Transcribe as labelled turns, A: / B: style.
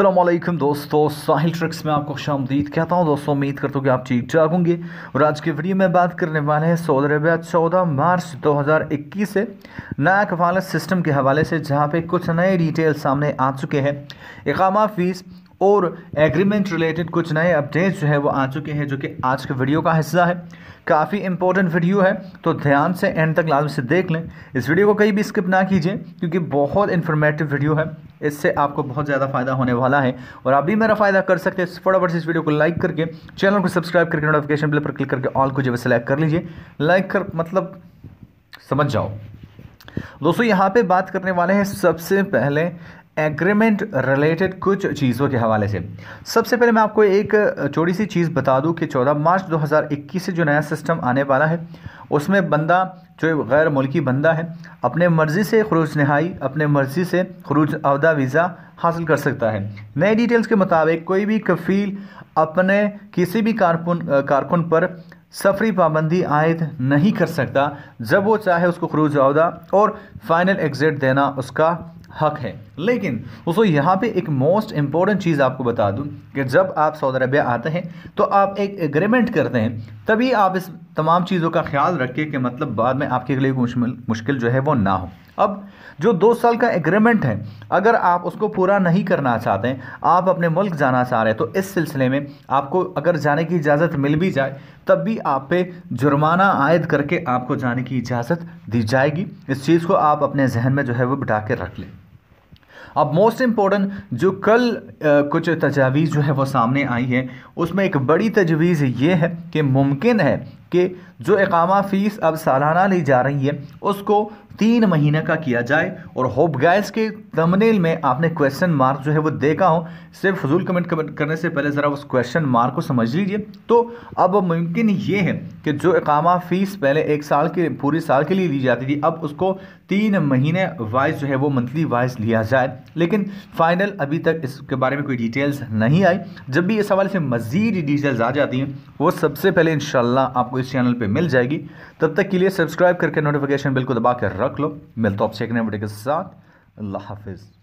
A: असलम दोस्तों साहिल ट्रिक्स में आपको खुश आमदीद कहता हूँ दोस्तों उम्मीद करता हूँ कि आप ठीक ठाक होंगे और आज के वीडियो में बात करने वाले हैं सऊदी अरबिया चौदह मार्च 2021 से नया कफालत सिस्टम के हवाले से जहाँ पे कुछ नए डिटेल सामने आ चुके हैं इकामा फीस और एग्रीमेंट रिलेटेड कुछ नए अपडेट्स जो है वो आ चुके हैं जो कि आज के वीडियो का हिस्सा है काफ़ी इंपॉर्टेंट वीडियो है तो ध्यान से एंड तक लाजम से देख लें इस वीडियो को कहीं भी स्किप ना कीजिए क्योंकि बहुत इन्फॉर्मेटिव वीडियो है इससे आपको बहुत ज़्यादा फायदा होने वाला है और आप भी मेरा फायदा कर सकते हैं फटाफट से इस वीडियो को लाइक करके चैनल को सब्सक्राइब करके नोटिफिकेशन बिल पर क्लिक करके ऑल को जो सेलेक्ट कर लीजिए लाइक कर मतलब समझ जाओ दोस्तों यहाँ पे बात करने वाले हैं सबसे पहले एग्रीमेंट रिलेटेड कुछ चीज़ों के हवाले से सबसे पहले मैं आपको एक छोटी सी चीज़ बता दूं कि 14 मार्च 2021 से जो नया सिस्टम आने वाला है उसमें बंदा जो गैर मुल्की बंदा है अपने मर्ज़ी से खरूज नहाई अपने मर्ज़ी से खरूज अहदा वीज़ा हासिल कर सकता है नए डिटेल्स के मुताबिक कोई भी कफ़ील अपने किसी भी कारकुन कारकुन पर सफरी पाबंदी आयद नहीं कर सकता जब वो चाहे उसको खरूज अहदा और फाइनल एग्ज़िट देना उसका हक है लेकिन उसको यहाँ पे एक मोस्ट इम्पॉर्टेंट चीज़ आपको बता दूँ कि जब आप सऊदी अरबिया आते हैं तो आप एक एग्रीमेंट करते हैं तभी आप इस तमाम चीज़ों का ख्याल रखें कि मतलब बाद में आपके लिए मुश्किल मुश्किल जो है वो ना हो अब जो दो साल का एग्रीमेंट है अगर आप उसको पूरा नहीं करना चाहते हैं आप अपने मुल्क जाना चाह रहे हैं तो इस सिलसिले में आपको अगर जाने की इजाज़त मिल भी जाए तब भी आप पे जुर्माना आयद करके आपको जाने की इजाज़त दी जाएगी इस चीज़ को आप अपने जहन में जो है वो बिठा के रख लें अब मोस्ट इम्पोर्टेंट जो कल आ, कुछ तजावीज़ जो है वो सामने आई है उसमें एक बड़ी तजवीज़ ये है कि मुमकिन है कि जो इकामा फ़ीस अब सालाना ली जा रही है उसको तीन महीने का किया जाए और होप गैस के तमनेल में आपने क्वेश्चन मार्क जो है वो देखा हो सिर्फ फजूल कमेंट करने से पहले ज़रा उस क्वेश्चन मार्क को समझ लीजिए तो अब मुमकिन ये है कि जो इकामा फ़ीस पहले एक साल के पूरे साल के लिए ली जाती थी अब उसको तीन महीने वाइज जो है वो मंथली वाइज लिया जाए लेकिन फाइनल अभी तक इसके बारे में कोई डिटेल्स नहीं आई जब भी इस हवाले से मज़ीद डिटेल्स आ जाती हैं वो सबसे पहले इन आपको आपको इस चैनल पे मिल जाएगी तब तक के लिए सब्सक्राइब करके नोटिफिकेशन बिल को दबा कर रख लो मिलता तो आपसे एक नए वीडियो के साथ अल्लाह हाफिज़